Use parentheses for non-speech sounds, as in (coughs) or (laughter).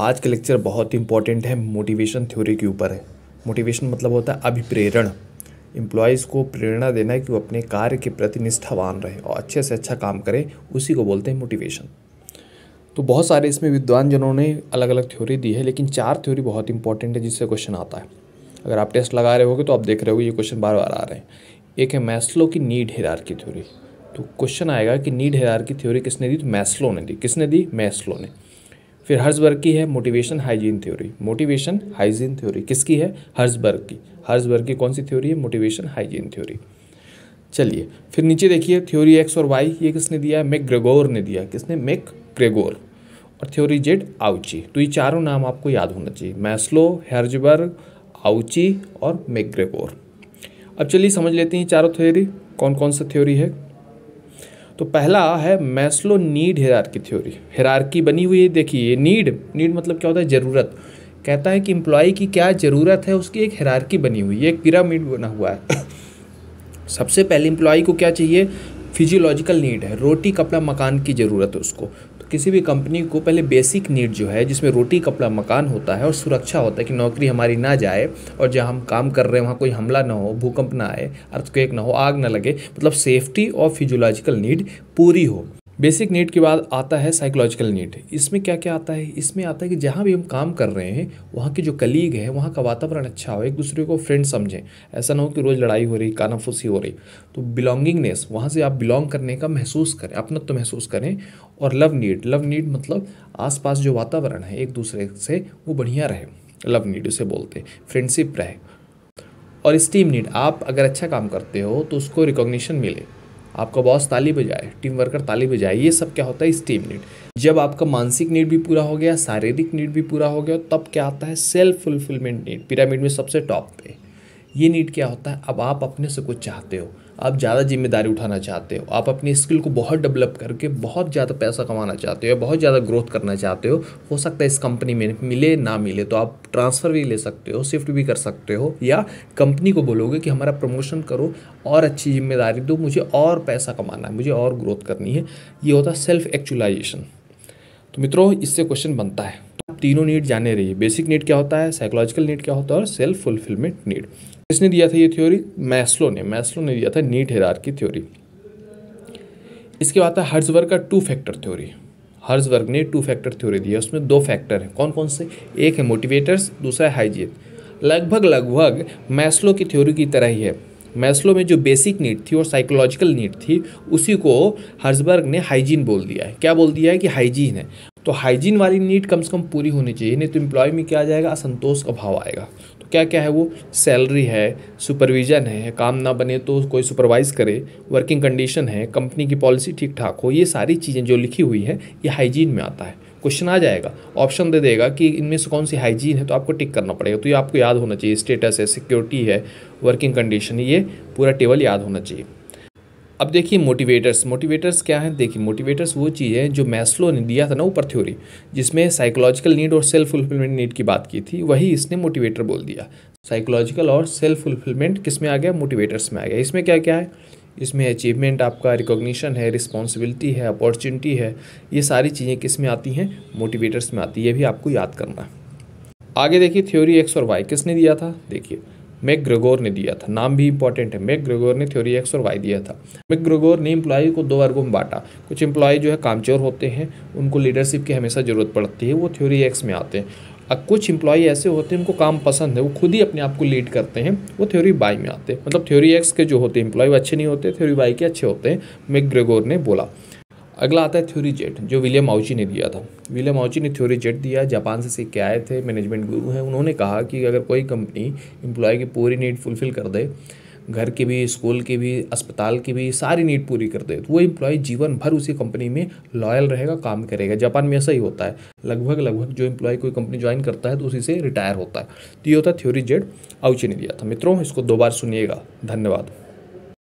आज का लेक्चर बहुत इंपॉर्टेंट है मोटिवेशन थ्योरी के ऊपर है मोटिवेशन मतलब होता है अभिप्रेरण एम्प्लॉयज़ को प्रेरणा देना है कि वो अपने कार्य के प्रति निष्ठावान रहे और अच्छे से अच्छा काम करें उसी को बोलते हैं मोटिवेशन तो बहुत सारे इसमें विद्वान जनों ने अलग अलग थ्योरी दी है लेकिन चार थ्योरी बहुत इंपॉर्टेंट है जिससे क्वेश्चन आता है अगर आप टेस्ट लगा रहे होगे तो आप देख रहे हो ये क्वेश्चन बार बार आ रहे हैं एक है मैस्लो की नीड हेरार की थ्योरी तो क्वेश्चन आएगा कि नीड हेरार की थ्योरी किसने दी तो मैस्लो ने दी किसने दी मैस्लो ने फिर हर्जबर्ग की है motivation hygiene theory motivation hygiene theory किसकी है हर्जबर्ग की हर्जबर्ग की कौन सी थ्योरी है मोटिवेशन हाइजीन थ्योरी चलिए फिर नीचे देखिए थ्योरी एक्स और वाई ये किसने दिया है मैक ग्रेगोर ने दिया किसने मैक ग्रेगोर और थ्योरी जेड आउची तो ये चारों नाम आपको याद होना चाहिए मैस्लो हर्जबर्ग आउची और मैक ग्रेगोर अब चलिए समझ लेते हैं चारों थ्योरी कौन कौन सा थ्योरी है तो पहला है Maslow need hierarchy theory hierarchy बनी हुई है देखिए नीड नीड मतलब क्या होता है ज़रूरत कहता है कि एम्प्लॉय की क्या ज़रूरत है उसकी एक हेरारकी बनी हुई है एक पिरामिड बना हुआ है (coughs) सबसे पहले इम्प्लॉय को क्या चाहिए फिजियोलॉजिकल नीड है रोटी कपड़ा मकान की ज़रूरत है उसको किसी भी कंपनी को पहले बेसिक नीड जो है जिसमें रोटी कपड़ा मकान होता है और सुरक्षा होता है कि नौकरी हमारी ना जाए और जहाँ हम काम कर रहे हैं वहाँ कोई हमला ना हो भूकंप ना आए अर्थक्वेक ना हो आग ना लगे मतलब सेफ्टी और फिजियोलॉजिकल नीड पूरी हो बेसिक नीड के बाद आता है साइकोलॉजिकल नीड इसमें क्या क्या आता है इसमें आता है कि जहाँ भी हम काम कर रहे हैं वहाँ के जो कलीग हैं वहाँ का वातावरण अच्छा हो एक दूसरे को फ्रेंड समझें ऐसा ना हो कि रोज़ लड़ाई हो रही कानाफूसी हो रही तो बिलोंगिंगनेस वहाँ से आप बिलोंग करने का महसूस करें अपनत्व तो महसूस करें और लव नीड लव नीड मतलब आसपास जो वातावरण है एक दूसरे से वो बढ़िया रहे लव नीड उसे बोलते हैं फ्रेंडशिप रहे और स्टीम नीड आप अगर अच्छा काम करते हो तो उसको रिकॉग्निशन मिले आपका बॉस ताली बजाए टीम वर्कर ताली बजाए ये सब क्या होता है स्टीम नीड जब आपका मानसिक नीड भी पूरा हो गया शारीरिक नीड भी पूरा हो गया तब क्या आता है सेल्फ फुलफिलमेंट नीड पिरामिड में सबसे टॉप पे ये नीड क्या होता है अब आप अपने से कुछ चाहते हो आप ज़्यादा जिम्मेदारी उठाना चाहते हो आप अपनी स्किल को बहुत डेवलप करके बहुत ज़्यादा पैसा कमाना चाहते हो बहुत ज़्यादा ग्रोथ करना चाहते हो हो सकता है इस कंपनी में मिले ना मिले तो आप ट्रांसफ़र भी ले सकते हो शिफ्ट भी कर सकते हो या कंपनी को बोलोगे कि हमारा प्रमोशन करो और अच्छी जिम्मेदारी दो मुझे और पैसा कमाना है मुझे और ग्रोथ करनी है ये होता है सेल्फ एक्चुअलाइजेशन तो मित्रों इससे क्वेश्चन बनता है तीनों नीड जाने रही है बेसिक नीड क्या होता है साइकोलॉजिकल नीड क्या होता है और सेल्फ फुलफिलमेंट नीड किसने दिया था ये थ्योरी मैस्लो ने मैस्लो ने दिया था नीड हेरार की थ्योरी इसके बाद था हर्जवर्ग का टू फैक्टर थ्योरी हर्जवर्ग ने टू फैक्टर थ्योरी दिया उसमें दो फैक्टर हैं कौन कौन से एक है मोटिवेटर्स दूसरा है हाइजीन लगभग लगभग मैस्लो की थ्योरी की तरह ही है मैस्लो में जो बेसिक नीड थी और साइकोलॉजिकल नीड थी उसी को हर्जबर्ग ने हाइजीन बोल दिया है क्या बोल दिया है कि हाइजीन है तो हाइजीन वाली नीड कम से कम पूरी होनी चाहिए नहीं तो इम्प्लॉय में क्या आ जाएगा असंतोष का भाव आएगा तो क्या क्या है वो सैलरी है सुपरविज़न है काम ना बने तो कोई सुपरवाइज़ करे वर्किंग कंडीशन है कंपनी की पॉलिसी ठीक ठाक हो ये सारी चीज़ें जो लिखी हुई है ये हाइजीन में आता है क्वेश्चन आ जाएगा ऑप्शन दे देगा कि इनमें से कौन सी हाइजीन है तो आपको टिक करना पड़ेगा तो ये आपको याद होना चाहिए स्टेटस है सिक्योरिटी है वर्किंग कंडीशन ये पूरा टेबल याद होना चाहिए अब देखिए मोटिवेटर्स मोटिवेटर्स क्या हैं देखिए मोटिवेटर्स वो चीज़ है जो मैस्लो ने दिया था ना ऊपर थ्योरी जिसमें साइकोलॉजिकल नीड और सेल्फ फुलफिलमेंट नीड की बात की थी वही इसने मोटिवेटर बोल दिया साइकोलॉजिकल और सेल्फ फुलफिलमेंट किस में आ गया मोटिवेटर्स में आ गया इसमें क्या क्या है इसमें अचीवमेंट आपका रिकॉग्निशन है रिस्पॉन्सिबिलिटी है अपॉर्चुनिटी है ये सारी चीज़ें किस में आती हैं मोटिवेटर्स में आती है ये भी आपको याद करना आगे देखिए थ्योरी एक्स और वाई किसने दिया था देखिए मैक ग्रेगोर ने दिया था नाम भी इंपॉर्टेंट है मैक ग्रेगोर ने थ्योरी एक्स और वाई दिया था मैक ग्रेगोर ने इम्प्लॉई को दो वर्गों में बांटा कुछ इम्प्लॉई जो है कामचोर होते हैं उनको लीडरशिप की हमेशा ज़रूरत पड़ती है वो थ्योरी एक्स में आते हैं अब कुछ इम्प्लॉई ऐसे होते हैं उनको काम पसंद है वो खुद ही अपने आप को लीड करते हैं वो थ्योरी बाई में आते हैं मतलब थ्योरी एक्स के जो होते हैं इंप्लॉय वो अच्छे नहीं होते थ्योरी बाई के अच्छे होते हैं मैक ग्रेगोर ने बोला अगला आता है थ्योरी जेट जो विलियम आउची ने दिया था विलियम आउची ने थ्योरी जेट दिया जापान से सीख के आए थे मैनेजमेंट गुरु हैं उन्होंने कहा कि अगर कोई कंपनी एम्प्लॉय की पूरी नीड फुलफ़िल कर दे घर की भी स्कूल की भी अस्पताल की भी सारी नीड पूरी कर दे तो वो एम्प्लॉय जीवन भर उसी कंपनी में लॉयल रहेगा काम करेगा जापान में ऐसा ही होता है लगभग लगभग जो एम्प्लॉय कोई कंपनी ज्वाइन करता है तो उसी से रिटायर होता है तो ये होता है थ्योरी जेड आउची ने दिया था मित्रों इसको दो बार सुनिएगा धन्यवाद